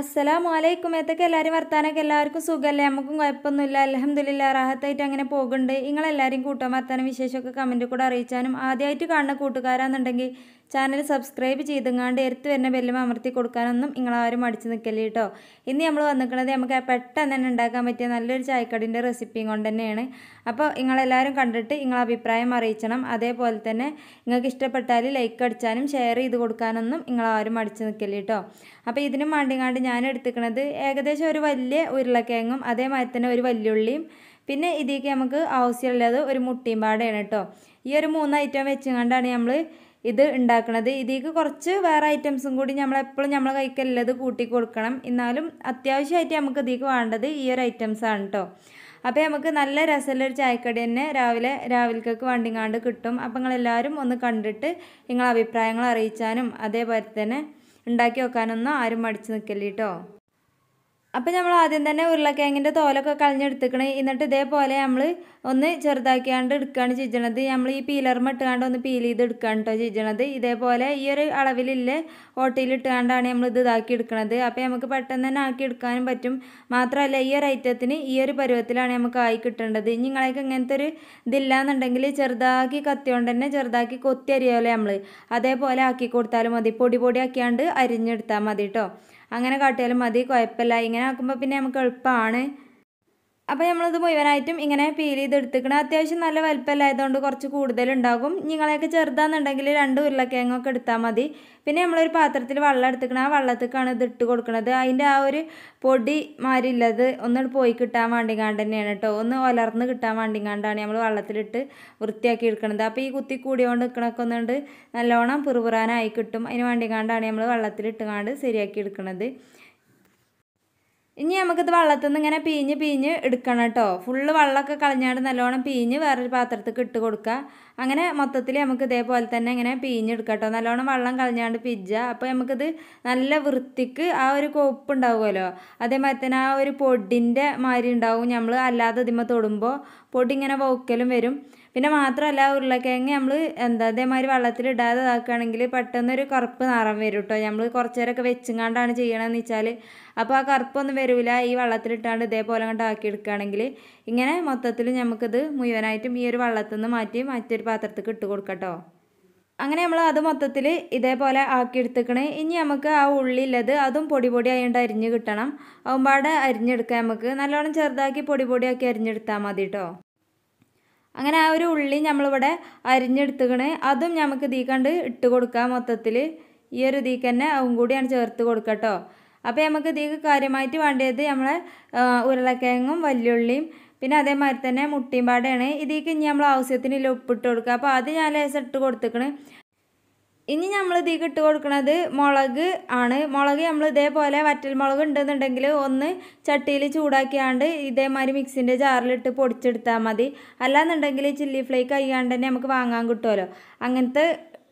അസ്സലാമു അലൈക്കും ഏത്തൊക്കെ എല്ലാവരും വർത്താനൊക്കെ എല്ലാവർക്കും സുഖമല്ലേ നമുക്കും കുഴപ്പമൊന്നുമില്ല അലഹമില്ല റാഹത്തായിട്ട് അങ്ങനെ പോകുന്നുണ്ട് നിങ്ങളെല്ലാവരും കൂട്ടം വർത്താനം വിശേഷമൊക്കെ കമൻറ്റ് കൂടെ അറിയിച്ചാനും ആദ്യമായിട്ട് കാണുന്ന കൂട്ടുകാരാണെന്നുണ്ടെങ്കിൽ ചാനൽ സബ്സ്ക്രൈബ് ചെയ്തെങ്ങാണ്ട് എടുത്തു വരുന്ന ബെല്ലും അമർത്തി കൊടുക്കാനൊന്നും നിങ്ങളാരും അടിച്ചു നിൽക്കല്ലേ കേട്ടോ ഇന്ന് നമ്മൾ വന്നിരിക്കുന്നത് നമുക്ക് പെട്ടെന്ന് തന്നെ ഉണ്ടാക്കാൻ പറ്റിയ നല്ലൊരു ചായക്കടിൻ്റെ റെസിപ്പിയും കൊണ്ട് തന്നെയാണ് അപ്പോൾ നിങ്ങളെല്ലാവരും കണ്ടിട്ട് നിങ്ങളെ അഭിപ്രായം അറിയിക്കണം അതേപോലെ തന്നെ നിങ്ങൾക്ക് ഇഷ്ടപ്പെട്ടാൽ ലൈക്ക് അടിച്ചാനും ഷെയർ ചെയ്ത് കൊടുക്കാനൊന്നും നിങ്ങളാരും അടിച്ചു നിൽക്കല്ലേ കേട്ടോ അപ്പോൾ ഇതിനും വേണ്ടിങ്ങാണ്ട് ഞാൻ എടുത്തിരിക്കുന്നത് ഏകദേശം ഒരു വലിയ ഉരുളക്കിഴങ്ങും അതേമാതിരി തന്നെ ഒരു വല്യുള്ളിയും പിന്നെ ഇതിലേക്ക് നമുക്ക് ആവശ്യമുള്ളത് ഒരു മുട്ടിയും പാടയാണ് കേട്ടോ ഈ ഒരു മൂന്ന് ഐറ്റം വെച്ചുകൊണ്ടാണ് നമ്മൾ ഇത് ഉണ്ടാക്കുന്നത് ഇതിലേക്ക് കുറച്ച് വേറെ ഐറ്റംസും കൂടി നമ്മളെപ്പോഴും നമ്മളെ കൈക്കല്ലത് കൂട്ടി കൊടുക്കണം എന്നാലും അത്യാവശ്യമായിട്ട് നമുക്ക് ഇതിലേക്ക് വേണ്ടത് ഈ ഒരു ഐറ്റംസാണ് കേട്ടോ അപ്പോൾ നമുക്ക് നല്ല രസമുള്ള ഒരു ചായക്കടി തന്നെ രാവിലെ രാവിലേക്കൊക്കെ വണ്ടിങ്ങാണ്ട് കിട്ടും അപ്പോൾ നിങ്ങളെല്ലാവരും ഒന്ന് കണ്ടിട്ട് നിങ്ങളഭിപ്രായങ്ങൾ അഭിപ്രായങ്ങൾ അറിയിച്ചാനും അതേപോലെ തന്നെ ഉണ്ടാക്കി വെക്കാനൊന്നും ആരും മടിച്ച് കേട്ടോ അപ്പോൾ നമ്മൾ ആദ്യം തന്നെ ഉരുളക്കിഴങ്ങിൻ്റെ തോലൊക്കെ കളഞ്ഞെടുത്തിക്കണേ എന്നിട്ട് ഇതേപോലെ നമ്മൾ ഒന്ന് ചെറുതാക്കിയാണ്ട് എടുക്കുകയാണ് ചെയ്യണത് നമ്മൾ ഈ പീലർ ഇട്ടുകാണ്ട് ഒന്ന് പീൽ ചെയ്ത് എടുക്കുകയാണ് കേട്ടോ ചെയ്യണത് ഇതേപോലെ ഈ ഒരു അളവിലില്ല ഓട്ടയിൽ ഇട്ടുകൊണ്ടാണ് നമ്മൾ ഇത് ഇതാക്കി എടുക്കുന്നത് അപ്പോൾ നമുക്ക് പെട്ടെന്ന് തന്നെ ആക്കി എടുക്കാനും പറ്റും മാത്രമല്ല ഈ ഒരു ഐറ്റത്തിന് ഈ ഒരു പരുവത്തിലാണ് നമുക്ക് ആയി കിട്ടേണ്ടത് നിങ്ങളേക്ക് ഇങ്ങനത്തെ ഒരു ഇതില്ലാന്നുണ്ടെങ്കിൽ ചെറുതാക്കി കത്തിയോണ്ട് തന്നെ ചെറുതാക്കി കൊത്തി അരിയോലെ നമ്മൾ അതേപോലെ ആക്കി കൊടുത്താലും മതി പൊടി പൊടി ആക്കിയാണ്ട് അരിഞ്ഞെടുത്താൽ മതി കേട്ടോ അങ്ങനെ കാട്ടിയാലും മതി കുഴപ്പമില്ല ഇങ്ങനെ ആക്കുമ്പോൾ പിന്നെ നമുക്ക് എളുപ്പമാണ് അപ്പോൾ നമ്മളത് മുഴുവനായിട്ടും ഇങ്ങനെ പീൽ ചെയ്തെടുത്തിക്കണം അത്യാവശ്യം നല്ല ആയതുകൊണ്ട് കുറച്ച് കൂടുതലുണ്ടാകും നിങ്ങളെയൊക്കെ ചെറുതാണെന്നുണ്ടെങ്കിൽ രണ്ട് ഉരുളക്കിഴങ്ങൊക്കെ എടുത്താൽ മതി പിന്നെ നമ്മളൊരു പാത്രത്തിൽ വെള്ളം എടുത്തിക്കണം ആ വെള്ളത്തേക്കാണ് ഇത് ഇട്ട് കൊടുക്കുന്നത് അതിൻ്റെ ആ ഒരു പൊടി മാരില്ലത് ഒന്ന് പോയി കിട്ടാൻ വേണ്ടിങ്ങാണ്ട് തന്നെയാണ് കേട്ടോ ഒന്ന് ഒലർന്ന് കിട്ടാൻ വേണ്ടിങ്ങാണ്ടാണ് നമ്മൾ വെള്ളത്തിലിട്ട് വൃത്തിയാക്കി എടുക്കുന്നത് അപ്പോൾ ഈ കുത്തി കൂടിയോണ്ട് നിൽക്കണൊക്കെ ഒന്നുകൊണ്ട് നല്ലോണം പിറുപുറാനായി കിട്ടും അതിന് വേണ്ടിങ്ങാണ്ടാണ് നമ്മൾ വെള്ളത്തിലിട്ടുകൊണ്ട് ശരിയാക്കി എടുക്കുന്നത് ഇനി നമുക്കിത് വള്ളത്തിൽ നിന്ന് ഇങ്ങനെ പിഴിഞ്ഞ് പിഴിഞ്ഞ് എടുക്കണം കേട്ടോ ഫുള്ള് വെള്ളമൊക്കെ കളഞ്ഞാണ്ട് നല്ലോണം പിഴിഞ്ഞ് വേറൊരു പാത്രത്തേക്ക് ഇട്ട് കൊടുക്കുക അങ്ങനെ മൊത്തത്തിൽ നമുക്ക് ഇതേപോലെ തന്നെ ഇങ്ങനെ പിഴിഞ്ഞെടുക്കുക കേട്ടോ നല്ലോണം വെള്ളം കളഞ്ഞാണ്ട് പിജ്ജ അപ്പോൾ നമുക്കിത് നല്ല വൃത്തിക്ക് ആ ഒരു കോപ്പ് ഉണ്ടാവുമല്ലോ അതേമാതിരി തന്നെ ആ ഒരു പൊടിൻ്റെ മാതിരി ഉണ്ടാവും നമ്മൾ അല്ലാതെ ഇതിമ തൊടുമ്പോൾ പൊടി ഇങ്ങനെ വോക്കലും വരും പിന്നെ മാത്രമല്ല ഉരുളക്കിഴങ്ങ് നമ്മൾ എന്താ ഇതേമാതിരി വെള്ളത്തിലിടാതെ ഇതാക്കുകയാണെങ്കിൽ പെട്ടെന്നൊരു കറുപ്പ് നിറം വരും കേട്ടോ നമ്മൾ കുറച്ച് നേരമൊക്കെ വെച്ചുങ്ങാണ്ടാണ് ചെയ്യണമെന്ന് വെച്ചാൽ അപ്പോൾ ആ കറുപ്പൊന്നും വരില്ല ഈ വെള്ളത്തിലിട്ടാണ്ട് ഇതേപോലെ കണ്ട് ആക്കിയെടുക്കുകയാണെങ്കിൽ ഇങ്ങനെ മൊത്തത്തിൽ നമുക്കിത് മുഴുവനായിട്ടും ഈ ഒരു വെള്ളത്തിൽ നിന്ന് മാറ്റി മറ്റൊരു പാത്രത്തേക്ക് ഇട്ട് കൊടുക്കട്ടോ അങ്ങനെ നമ്മൾ അത് മൊത്തത്തിൽ ഇതേപോലെ ആക്കിയെടുത്തേക്കണ് ഇനി നമുക്ക് ആ ഉള്ളിലത് അതും പൊടി പൊടി ആയതുകൊണ്ട് അരിഞ്ഞ് കിട്ടണം അതുമ്പാടെ അരിഞ്ഞെടുക്കാം നമുക്ക് നല്ലോണം ചെറുതാക്കി പൊടി പൊടിയാക്കി അരിഞ്ഞെടുത്താൽ മതി കേട്ടോ അങ്ങനെ ആ ഒരു ഉള്ളി നമ്മളിവിടെ അരിഞ്ഞെടുത്തുകണ് അതും നമുക്ക് ഇതീ കണ്ട് ഇട്ട് കൊടുക്കാം മൊത്തത്തിൽ ഈ ഒരു ഇതിക്ക് തന്നെ അതും കൂടിയാണ് ചേർത്ത് കൊടുക്കുക കേട്ടോ അപ്പോൾ നമുക്ക് ഇതിക്ക് കാര്യമായിട്ട് വേണ്ടത് നമ്മളെ ഉരുളക്കിഴങ്ങും വല്യുള്ളിയും പിന്നെ അതേമാതിരി തന്നെ മുട്ടിയും പാടയാണ് ഇതിലേക്ക് ഇനി നമ്മൾ ആവശ്യത്തിനുള്ള ഉപ്പിട്ട് കൊടുക്കുക അപ്പോൾ അത് ഞാൻ ലേശം ഇട്ട് കൊടുത്തേക്കണ് ഇനി നമ്മൾ ഇതിലേക്ക് ഇട്ട് കൊടുക്കുന്നത് മുളക് ആണ് മുളക് നമ്മൾ ഇതേപോലെ വറ്റൽ മുളക് ഉണ്ടെന്നുണ്ടെങ്കിൽ ഒന്ന് ചട്ടിയിൽ ചൂടാക്കിയാണ്ട് ഇതേമാതിരി മിക്സിൻ്റെ ജാറിലിട്ട് പൊടിച്ചെടുത്താൽ മതി അല്ലാന്നുണ്ടെങ്കിൽ ചില്ലി ഫ്ലേക്ക് അയ്യാണ്ട് തന്നെ നമുക്ക് വാങ്ങാൻ കിട്ടുമല്ലോ അങ്ങനത്തെ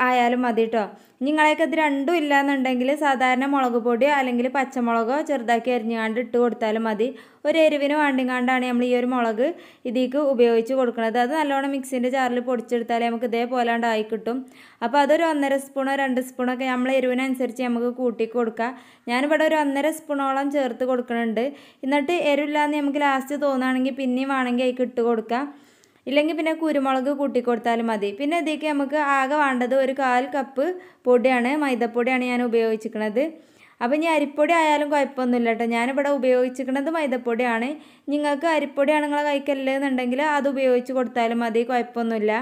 ആയാലും മതി കേട്ടോ നിങ്ങളെയൊക്കെ ഇത് രണ്ടും ഇല്ലയെന്നുണ്ടെങ്കിൽ സാധാരണ മുളക് പൊടി അല്ലെങ്കിൽ പച്ചമുളകോ ചെറുതാക്കി അരിഞ്ഞുകാണ്ട് ഇട്ട് കൊടുത്താലും മതി ഒരു എരിവിന് വേണ്ടിങ്ങാണ്ടാണ് നമ്മൾ ഈ ഒരു മുളക് ഇതിക്ക് ഉപയോഗിച്ച് കൊടുക്കുന്നത് അത് നല്ലോണം മിക്സിൻ്റെ ജാറിൽ പൊടിച്ചെടുത്താലേ നമുക്ക് ഇതേപോലാണ്ട് ആയി കിട്ടും അപ്പോൾ അതൊരു ഒന്നര സ്പൂണോ രണ്ട് സ്പൂണോ ഒക്കെ നമ്മൾ എരിവിനനുസരിച്ച് നമുക്ക് കൂട്ടി കൊടുക്കുക ഞാനിവിടെ ഒരു ഒന്നര സ്പൂണോളം ചേർത്ത് കൊടുക്കുന്നുണ്ട് എന്നിട്ട് എരിവില്ലാന്ന് നമുക്ക് ലാസ്റ്റ് തോന്നുകയാണെങ്കിൽ പിന്നെയും വേണമെങ്കിൽ അതിക്ക് ഇട്ട് കൊടുക്കുക ഇല്ലെങ്കിൽ പിന്നെ കുരുമുളക് കൂട്ടിക്കൊടുത്താലും മതി പിന്നെ ഇതേക്ക് നമുക്ക് ആകെ വേണ്ടത് ഒരു കാൽ കപ്പ് പൊടിയാണ് മൈദപ്പൊടിയാണ് ഞാൻ ഉപയോഗിച്ചിരിക്കുന്നത് അപ്പോൾ ഇനി അരിപ്പൊടി ആയാലും കുഴപ്പമൊന്നുമില്ല കേട്ടോ ഞാനിവിടെ ഉപയോഗിച്ചിരിക്കുന്നത് മൈദപ്പൊടിയാണ് നിങ്ങൾക്ക് അരിപ്പൊടിയാണ് നിങ്ങളെ കഴിക്കല്ലെന്നുണ്ടെങ്കിൽ അത് ഉപയോഗിച്ച് കൊടുത്താലും മതി കുഴപ്പമൊന്നുമില്ല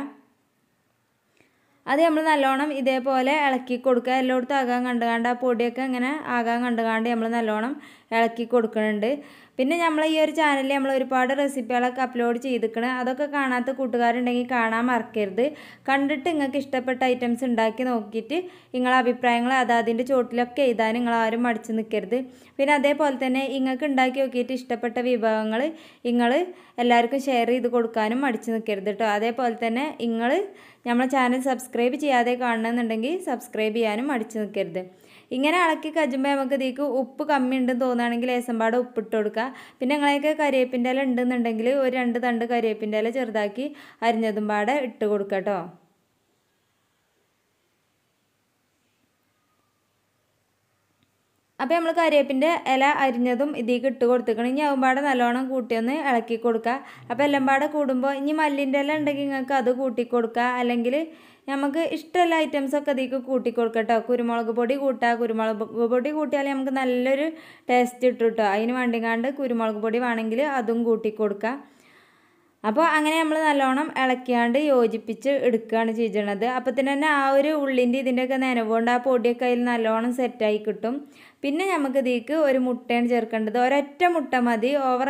അത് നമ്മൾ നല്ലോണം ഇതേപോലെ ഇളക്കി കൊടുക്കുക എല്ലായിടത്തും ആകാൻ കണ്ടുകാണ്ട് ആ പൊടിയൊക്കെ ഇങ്ങനെ ആകാൻ കണ്ടുകാണ്ട് നമ്മൾ നല്ലോണം ഇളക്കി കൊടുക്കുന്നുണ്ട് പിന്നെ നമ്മൾ ഈ ഒരു ചാനലിൽ നമ്മൾ ഒരുപാട് റെസിപ്പികളൊക്കെ അപ്ലോഡ് ചെയ്തിരിക്കണം അതൊക്കെ കാണാത്ത കൂട്ടുകാരുണ്ടെങ്കിൽ കാണാൻ മറക്കരുത് കണ്ടിട്ട് നിങ്ങൾക്ക് ഇഷ്ടപ്പെട്ട ഐറ്റംസ് ഉണ്ടാക്കി നോക്കിയിട്ട് നിങ്ങളെ അഭിപ്രായങ്ങൾ അതാതിൻ്റെ ചോട്ടിലൊക്കെ എഴുതാൻ ആരും മടിച്ച് നിൽക്കരുത് പിന്നെ അതേപോലെ തന്നെ നിങ്ങൾക്ക് ഉണ്ടാക്കി നോക്കിയിട്ട് ഇഷ്ടപ്പെട്ട വിഭവങ്ങൾ നിങ്ങൾ എല്ലാവർക്കും ഷെയർ ചെയ്ത് കൊടുക്കാനും മടിച്ച് നിൽക്കരുത് കേട്ടോ അതേപോലെ തന്നെ നിങ്ങൾ നമ്മളെ ചാനൽ സബ്സ്ക്രൈബ് ചെയ്യാതെ കാണണമെന്നുണ്ടെങ്കിൽ സബ്സ്ക്രൈബ് ചെയ്യാനും മടിച്ച് നിൽക്കരുത് ഇങ്ങനെ ഇളക്കി കജുമ്പോൾ നമുക്ക് ഇതിക്ക് ഉപ്പ് കമ്മി ഉണ്ടെന്ന് തോന്നുകയാണെങ്കിൽ ഏസമ്പാട് ഉപ്പിട്ട് കൊടുക്കുക പിന്നെ നിങ്ങളെയൊക്കെ കരിയേപ്പിൻ്റെ ഇല ഉണ്ടെന്നുണ്ടെങ്കിൽ ഒരു രണ്ട് തണ്ട് കരിയേപ്പിൻ്റെ ഇല ചെറുതാക്കി അരിഞ്ഞതും പാടെ ഇട്ട് കൊടുക്കുക കേട്ടോ അപ്പോൾ നമ്മൾ കരിയേപ്പിൻ്റെ ഇല അരിഞ്ഞതും ഇതിലേക്ക് ഇട്ട് കൊടുത്തിക്കണം ഇനി ആവുമ്പാടെ നല്ലോണം കൂട്ടിയൊന്ന് ഇളക്കി കൊടുക്കുക അപ്പോൾ എല്ലാം പാടെ കൂടുമ്പോൾ ഇനി മല്ലിൻ്റെ ഇല ഉണ്ടെങ്കിൽ നിങ്ങൾക്ക് അത് കൂട്ടിക്കൊടുക്കുക കൊടുക്കുക അല്ലെങ്കിൽ നമുക്ക് ഇഷ്ടമുള്ള ഐറ്റംസൊക്കെ അതിലേക്ക് കൂട്ടിക്കൊടുക്കട്ടോ കുരുമുളക് പൊടി കൂട്ടുക കുരുമുളക് പൊടി കൂട്ടിയാൽ നമുക്ക് നല്ലൊരു ടേസ്റ്റ് ഇട്ടു കേട്ടോ അതിന് വേണ്ടിങ്ങാണ്ട് കുരുമുളക് പൊടി വേണമെങ്കിൽ അതും കൂട്ടിക്കൊടുക്കുക അപ്പോൾ അങ്ങനെ നമ്മൾ നല്ലോണം ഇളക്കിയാണ്ട് യോജിപ്പിച്ച് എടുക്കുകയാണ് ചെയ്യണത് അപ്പോൾ തന്നെ ആ ഒരു ഉള്ളിൻ്റെ ഇതിൻ്റെയൊക്കെ നനവുകൊണ്ട് ആ പൊടിയൊക്കെ അതിൽ നല്ലോണം സെറ്റായി കിട്ടും പിന്നെ നമുക്ക് ഇതിലേക്ക് ഒരു മുട്ടയാണ് ചേർക്കേണ്ടത് ഒരൊറ്റ മുട്ട മതി ഓവർ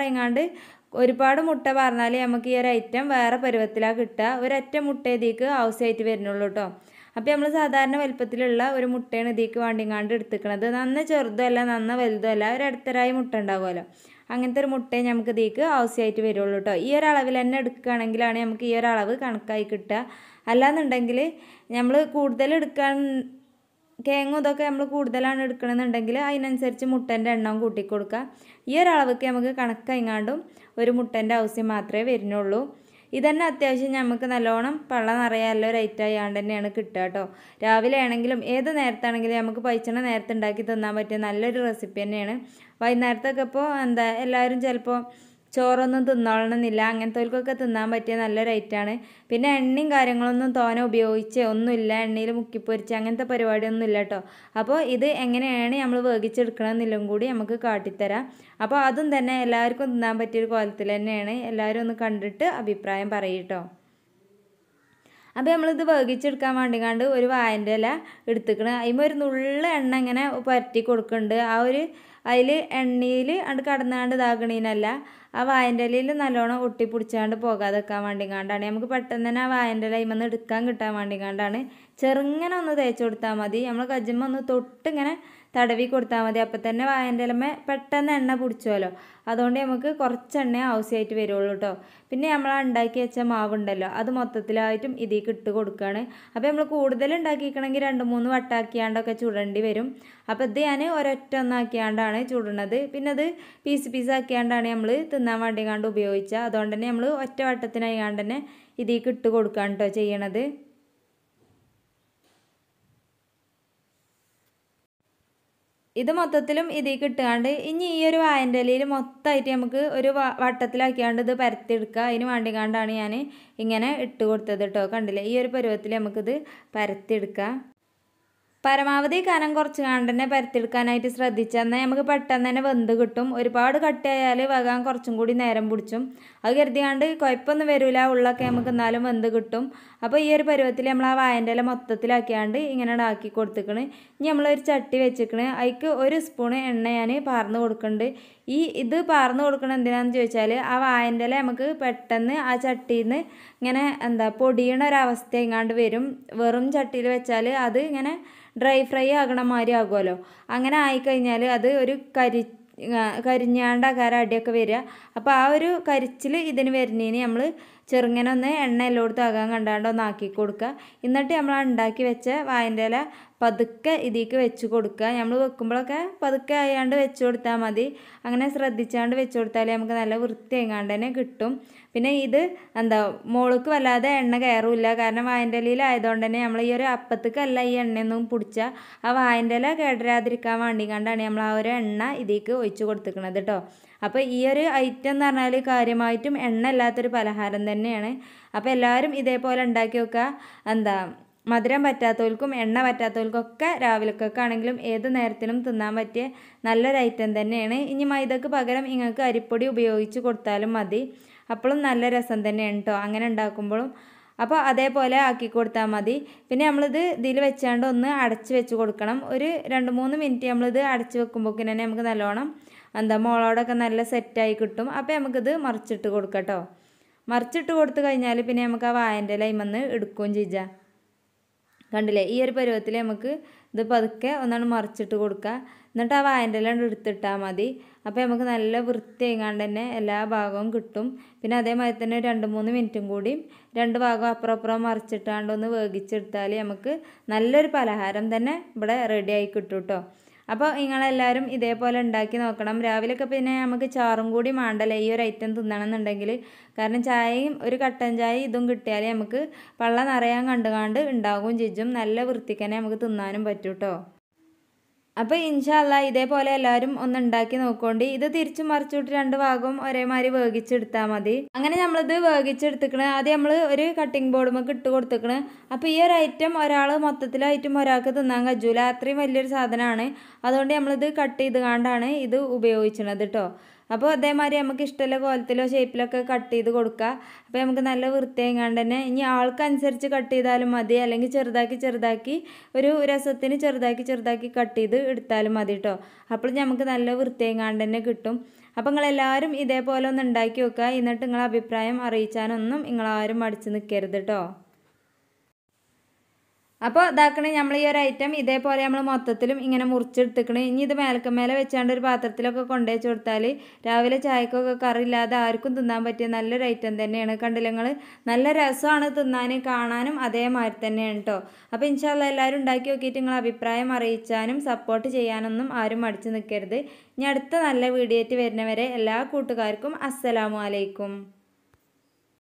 ഒരുപാട് മുട്ട പറഞ്ഞാൽ നമുക്ക് ഈ ഒരു ഐറ്റം വേറെ പരുവത്തിലാണ് കിട്ടുക ഒരറ്റ മുട്ട ഇതിക്ക് ആവശ്യമായിട്ട് വരുന്നുള്ളൂ കേട്ടോ അപ്പോൾ നമ്മൾ സാധാരണ വലുപ്പത്തിലുള്ള ഒരു മുട്ടയാണ് ഇതിക്ക് വേണ്ടിങ്ങാണ്ട് എടുത്തിക്കണത് നന്ന ചെറുതല്ല നന്ന വലുതല്ല ഒരു അടുത്തരായി മുട്ട ഉണ്ടാകുമല്ലോ അങ്ങനത്തെ ഒരു മുട്ടയെ നമുക്ക് ഇതിക്ക് ആവശ്യമായിട്ട് വരുള്ളൂ കേട്ടോ ഈ ഒരു അളവിൽ തന്നെ എടുക്കുകയാണെങ്കിലാണ് നമുക്ക് ഈ ഒരു അളവ് കണക്കായി കിട്ടുക അല്ലാന്നുണ്ടെങ്കിൽ നമ്മൾ കൂടുതൽ എടുക്കാൻ കേങ്ങും ഇതൊക്കെ നമ്മൾ കൂടുതലാണ് എടുക്കണമെന്നുണ്ടെങ്കിൽ അതിനനുസരിച്ച് മുട്ടേൻ്റെ എണ്ണവും കൂട്ടിക്കൊടുക്കുക ഈ ഒരളവൊക്കെ നമുക്ക് കണക്കായിങ്ങാണ്ടും ഒരു മുട്ടൻ്റെ ആവശ്യം മാത്രമേ വരുന്നുള്ളൂ ഇതന്നെ അത്യാവശ്യം നമുക്ക് നല്ലോണം പള്ള നിറയാനുള്ള ഒരു ഐറ്റം ആണ്ട് തന്നെയാണ് കിട്ടുക കേട്ടോ രാവിലെ ആണെങ്കിലും ഏത് നേരത്താണെങ്കിലും നമുക്ക് പൈച്ചണ നേരത്തെ ഉണ്ടാക്കി തിന്നാൻ പറ്റിയ നല്ലൊരു റെസിപ്പി തന്നെയാണ് വൈകുന്നേരത്തൊക്കെ ഇപ്പോൾ എന്താ എല്ലാവരും ചിലപ്പോൾ ചോറൊന്നും തിന്നോളണമെന്നില്ല അങ്ങനത്തെവർക്കൊക്കെ തിന്നാൻ പറ്റിയ നല്ലൊരു ഐറ്റമാണ് പിന്നെ എണ്ണയും കാര്യങ്ങളൊന്നും തോന ഉപയോഗിച്ച് ഒന്നുമില്ല എണ്ണയിൽ മുക്കിപ്പൊരിച്ച് അങ്ങനത്തെ പരിപാടിയൊന്നും ഇല്ല കേട്ടോ അപ്പോൾ ഇത് എങ്ങനെയാണ് നമ്മൾ വേഗിച്ചെടുക്കണമെന്നില്ലും കൂടി നമുക്ക് കാട്ടിത്തരാം അപ്പോൾ അതും തന്നെ എല്ലാവർക്കും തിന്നാൻ പറ്റിയൊരു കോലത്തിൽ തന്നെയാണ് എല്ലാവരും ഒന്ന് കണ്ടിട്ട് അഭിപ്രായം പറയൂട്ടോ അപ്പോൾ നമ്മളിത് വേണ്ടി കണ്ട് ഒരു വായൻ്റെ ഇല എടുത്തിക്കണം അതിമ ഒരു നുള്ള എണ്ണ ഇങ്ങനെ പരറ്റി കൊടുക്കുന്നുണ്ട് ആ ഒരു അതിൽ എണ്ണയിൽ അത് കടന്നാണ്ട് ഇതാകണീനല്ല ആ വായൻ്റെ ഇലയിൽ നല്ലോണം ഒട്ടിപ്പിടിച്ചാണ്ട് പോകാതെ നിൽക്കാൻ കാണ്ടാണ് നമുക്ക് പെട്ടെന്ന് തന്നെ ആ വായൻ്റെ ഇല നിന്ന് എടുക്കാൻ കിട്ടാൻ കാണ്ടാണ് ചെറുങ്ങനെ ഒന്ന് തേച്ച് കൊടുത്താൽ മതി നമ്മൾ കജ്ജുമ്പോൾ ഒന്ന് തൊട്ടിങ്ങനെ തടവി കൊടുത്താൽ മതി അപ്പം തന്നെ വായൻ്റെ ഇലമ പെട്ടെന്ന് എണ്ണ പിടിച്ചുമല്ലോ അതുകൊണ്ട് നമുക്ക് കുറച്ച് എണ്ണ ആവശ്യമായിട്ട് വരുള്ളൂ കേട്ടോ പിന്നെ നമ്മൾ ഉണ്ടാക്കി വെച്ച മാവുണ്ടല്ലോ അത് മൊത്തത്തിലായിട്ടും ഇതിൽ കിട്ട് കൊടുക്കുകയാണ് അപ്പോൾ നമ്മൾ കൂടുതൽ ഉണ്ടാക്കിക്കണമെങ്കിൽ രണ്ട് മൂന്ന് വട്ടാക്കിയാണ്ടൊക്കെ ചുടേണ്ടി വരും അപ്പോൾ ഇത് ഞാൻ ഒരൊറ്റ ഒന്നാക്കിയാണ്ടാണ് ചുടുന്നത് പിന്നെ അത് പീസ് പീസ് ആക്കിയാണ്ടാണ് നമ്മൾ തിന്നാൻ വേണ്ടി കണ്ട് ഉപയോഗിച്ചത് അതുകൊണ്ട് തന്നെ നമ്മൾ ഒറ്റ വട്ടത്തിനായി കണ്ട് തന്നെ ഇതിൽ കിട്ട് കൊടുക്കുകയാണ് കേട്ടോ ചെയ്യണത് ഇത് മൊത്തത്തിലും ഇതിൽ കിട്ടുകയാണ്ട് ഇനി ഈ ഒരു വായൻ്റെ മൊത്തമായിട്ട് നമുക്ക് ഒരു വട്ടത്തിലാക്കിയാണ്ട് ഇത് പരത്തിയെടുക്കുക അതിന് വേണ്ടി കണ്ടാണ് ഞാൻ ഇങ്ങനെ ഇട്ട് കൊടുത്തത് കേട്ടോ കണ്ടില്ലേ ഈ ഒരു പരുവത്തിൽ നമുക്കിത് പരത്തിയെടുക്കുക പരമാവധി കനം കുറച്ച് കാണ്ട് തന്നെ പരത്തിയെടുക്കാനായിട്ട് ശ്രദ്ധിച്ചാൽ നമുക്ക് പെട്ടെന്ന് തന്നെ വെന്ത് കിട്ടും ഒരുപാട് കട്ടിയായാൽ വകാൻ കുറച്ചും കൂടി നേരം പിടിച്ചും അത് കരുതിയാണ്ട് കുഴപ്പമൊന്നും വരില്ല ഉള്ളൊക്കെ നമുക്ക് എന്നാലും വെന്ത് കിട്ടും അപ്പോൾ ഈ ഒരു പരുവത്തിൽ നമ്മൾ ആ വായൻ്റെ ഇല മൊത്തത്തിലാക്കിയാണ്ട് ഇങ്ങനെ ആക്കി കൊടുത്തിക്കണ് ഇനി നമ്മളൊരു ചട്ടി വെച്ചിക്കണ് അതിക്ക് ഒരു സ്പൂൺ എണ്ണ ഞാൻ പാർന്ന് കൊടുക്കുന്നുണ്ട് ഈ ഇത് പാർന്ന് കൊടുക്കണം എന്തിനാണെന്ന് ചോദിച്ചാൽ ആ വായൻ്റെ ഇല നമുക്ക് പെട്ടെന്ന് ആ ചട്ടിയിൽ നിന്ന് ഇങ്ങനെ എന്താ പൊടിയണ ഒരവസ്ഥ എങ്ങാണ്ട് വരും വെറും ചട്ടിയിൽ വെച്ചാൽ അത് ഇങ്ങനെ ഡ്രൈ ഫ്രൈ ആകണ മാതിരി ആകുമല്ലോ അങ്ങനെ ആയിക്കഴിഞ്ഞാൽ അത് ഒരു കരി കരിഞ്ഞാണ്ട് അകാരം അടിയൊക്കെ വരിക അപ്പോൾ ആ ഒരു കരിച്ചിൽ ഇതിന് വരുന്നതിന് നമ്മൾ ചെറുങ്ങനെ ഒന്ന് എണ്ണ എല്ലായിടത്തും ആകാൻ കണ്ടാണ്ട് ഒന്ന് ആക്കി കൊടുക്കുക എന്നിട്ട് നമ്മൾ ഉണ്ടാക്കി വെച്ച വായൻ്റെ ഇല പതുക്കെ ഇതിലേക്ക് വെച്ച് കൊടുക്കുക നമ്മൾ വെക്കുമ്പോഴൊക്കെ പതുക്കെ ആയാണ്ട് വെച്ച് കൊടുത്താൽ മതി അങ്ങനെ ശ്രദ്ധിച്ചാണ്ട് വെച്ച് കൊടുത്താലേ നമുക്ക് നല്ല വൃത്തിയെങ്ങാണ്ട് തന്നെ കിട്ടും പിന്നെ ഇത് എന്താ മോൾക്ക് വല്ലാതെ എണ്ണ കയറില്ല കാരണം വായൻ്റെ ഇലയിലായതുകൊണ്ട് തന്നെ നമ്മൾ ഈ ഒരു അപ്പത്തേക്കല്ല ഈ എണ്ണയൊന്നും പിടിച്ചാൽ ആ വായൻ്റെ ഇല കേടരാതിരിക്കാൻ വേണ്ടി കണ്ടാണ് നമ്മൾ ആ ഒരു എണ്ണ ഇതിലേക്ക് ഒഴിച്ചു കൊടുത്തിരിക്കുന്നത് കേട്ടോ അപ്പോൾ ഈ ഒരു ഐറ്റം എന്ന് പറഞ്ഞാൽ കാര്യമായിട്ടും എണ്ണ ഇല്ലാത്തൊരു പലഹാരം തന്നെയാണ് അപ്പോൾ എല്ലാവരും ഇതേപോലെ ഉണ്ടാക്കി വെക്കുക എന്താ മധുരം പറ്റാത്തവർക്കും എണ്ണ പറ്റാത്തവർക്കൊക്കെ ആണെങ്കിലും ഏത് നേരത്തിനും തിന്നാൻ പറ്റിയ നല്ലൊരു ഐറ്റം തന്നെയാണ് ഇനി മൈദക്ക് പകരം നിങ്ങൾക്ക് അരിപ്പൊടി ഉപയോഗിച്ച് കൊടുത്താലും മതി അപ്പോഴും നല്ല രസം തന്നെയാണ് കേട്ടോ അങ്ങനെ ഉണ്ടാക്കുമ്പോഴും അപ്പോൾ അതേപോലെ ആക്കി കൊടുത്താൽ മതി പിന്നെ നമ്മളിത് ഇതിൽ വെച്ചാണ്ട് ഒന്ന് അടച്ച് വെച്ച് കൊടുക്കണം ഒരു രണ്ട് മൂന്ന് മിനിറ്റ് നമ്മളിത് അടച്ച് വെക്കുമ്പോഴേക്കും തന്നെ നമുക്ക് നല്ലോണം എന്താ മോളോടൊക്കെ നല്ല സെറ്റായി കിട്ടും അപ്പോൾ നമുക്കിത് മറിച്ചിട്ട് കൊടുക്കാം കേട്ടോ മറിച്ചിട്ട് കൊടുത്തു കഴിഞ്ഞാൽ പിന്നെ നമുക്ക് ആ വായൻ്റെ ലൈമെന്ന് എടുക്കുകയും ചെയ്യാം കണ്ടില്ലേ ഈ ഒരു പരുവത്തിൽ നമുക്ക് ഇത് പതുക്കെ ഒന്നാണ് മറിച്ചിട്ട് കൊടുക്കുക എന്നിട്ട് ആ വായൻ്റെ എല്ലാം എടുത്തിട്ടാൽ മതി അപ്പോൾ നമുക്ക് നല്ല വൃത്തിയെങ്ങാണ്ട് തന്നെ എല്ലാ ഭാഗവും കിട്ടും പിന്നെ അതേമാതിരി തന്നെ രണ്ട് മൂന്ന് മിനിറ്റും കൂടി രണ്ട് ഭാഗം അപ്പുറം അപ്പുറം മറിച്ചിട്ടാണ്ട് ഒന്ന് വേഗിച്ചെടുത്താൽ നമുക്ക് നല്ലൊരു പലഹാരം തന്നെ ഇവിടെ റെഡിയായി കിട്ടും കേട്ടോ അപ്പോൾ നിങ്ങളെല്ലാവരും ഇതേപോലെ ഉണ്ടാക്കി നോക്കണം രാവിലെയൊക്കെ പിന്നെ നമുക്ക് ചാറും കൂടി വേണ്ടല്ലേ ഈ ഒരു ഐറ്റം തിന്നണമെന്നുണ്ടെങ്കിൽ കാരണം ചായയും ഒരു കട്ടൻ ചായ ഇതും കിട്ടിയാലേ നമുക്ക് പള്ള നിറയാൻ കണ്ടുകാണ്ട് ഉണ്ടാകും ചിജും നല്ല വൃത്തിക്കനെ നമുക്ക് തിന്നാനും പറ്റൂട്ടോ അപ്പോൾ ഇൻഷാല്ല ഇതേപോലെ എല്ലാവരും ഒന്ന് ഉണ്ടാക്കി നോക്കോണ്ടി ഇത് തിരിച്ചു മറിച്ചിട്ട് രണ്ട് ഭാഗവും ഒരേമാതിരി വേഗിച്ചെടുത്താൽ മതി അങ്ങനെ നമ്മളിത് വേഗിച്ചെടുത്തിക്കണ് ആദ്യം നമ്മൾ ഒരു കട്ടിംഗ് ബോർഡുമൊക്കെ ഇട്ട് കൊടുത്തിക്കണ് അപ്പോൾ ഈ ഒരു ഐറ്റം ഒരാൾ മൊത്തത്തിൽ ഐറ്റം ഒരാൾക്ക് തിന്നാൻ കഴിയൂല അത്രയും വലിയൊരു സാധനമാണ് അതുകൊണ്ട് നമ്മളിത് കട്ട് ചെയ്ത് കാണ്ടാണ് ഇത് ഉപയോഗിച്ചണത് കേട്ടോ അപ്പോൾ അതേമാതിരി നമുക്ക് ഇഷ്ടമുള്ള കോലത്തിലോ ഷേപ്പിലൊക്കെ കട്ട് ചെയ്ത് കൊടുക്കുക അപ്പോൾ നമുക്ക് നല്ല വൃത്തിയെങ്ങാണ്ട് തന്നെ ഇനി ആൾക്കനുസരിച്ച് കട്ട് ചെയ്താലും മതി അല്ലെങ്കിൽ ചെറുതാക്കി ചെറുതാക്കി ഒരു രസത്തിന് ചെറുതാക്കി ചെറുതാക്കി കട്ട് ചെയ്ത് എടുത്താലും മതി കേട്ടോ അപ്പോൾ നമുക്ക് നല്ല വൃത്തിയെങ്ങാണ്ട് തന്നെ കിട്ടും അപ്പോൾ നിങ്ങളെല്ലാവരും ഇതേപോലെ ഒന്ന് ഉണ്ടാക്കി വെക്കുക എന്നിട്ട് നിങ്ങളെ അഭിപ്രായം അറിയിച്ചാനൊന്നും നിങ്ങളാരും മടിച്ച് നിൽക്കരുത് കേട്ടോ അപ്പോൾ ഇതാക്കണ നമ്മൾ ഈ ഒരു ഐറ്റം ഇതേപോലെ നമ്മൾ മൊത്തത്തിലും ഇങ്ങനെ മുറിച്ചെടുത്തിക്കണേ ഇനി ഇത് മേലക്കമേലെ വെച്ചാണ്ട് ഒരു പാത്രത്തിലൊക്കെ കൊണ്ടുവച്ച് കൊടുത്താൽ രാവിലെ ചായക്കൊക്കെ കറിയില്ലാതെ ആർക്കും തിന്നാൻ പറ്റിയ നല്ലൊരു ഐറ്റം തന്നെയാണ് കണ്ടില്ലങ്ങൾ നല്ല രസമാണ് തിന്നാൻ കാണാനും അതേമാതിരി തന്നെയാണ് കേട്ടോ അപ്പോൾ ഇൻഷാല്ല എല്ലാവരും ഉണ്ടാക്കി നോക്കിയിട്ട് നിങ്ങൾ അഭിപ്രായം അറിയിച്ചാനും സപ്പോർട്ട് ചെയ്യാനൊന്നും ആരും മടിച്ചു നിൽക്കരുത് ഇനി അടുത്ത നല്ല വീഡിയോ വരുന്നവരെ എല്ലാ കൂട്ടുകാർക്കും അസ്സലാമു അലൈക്കും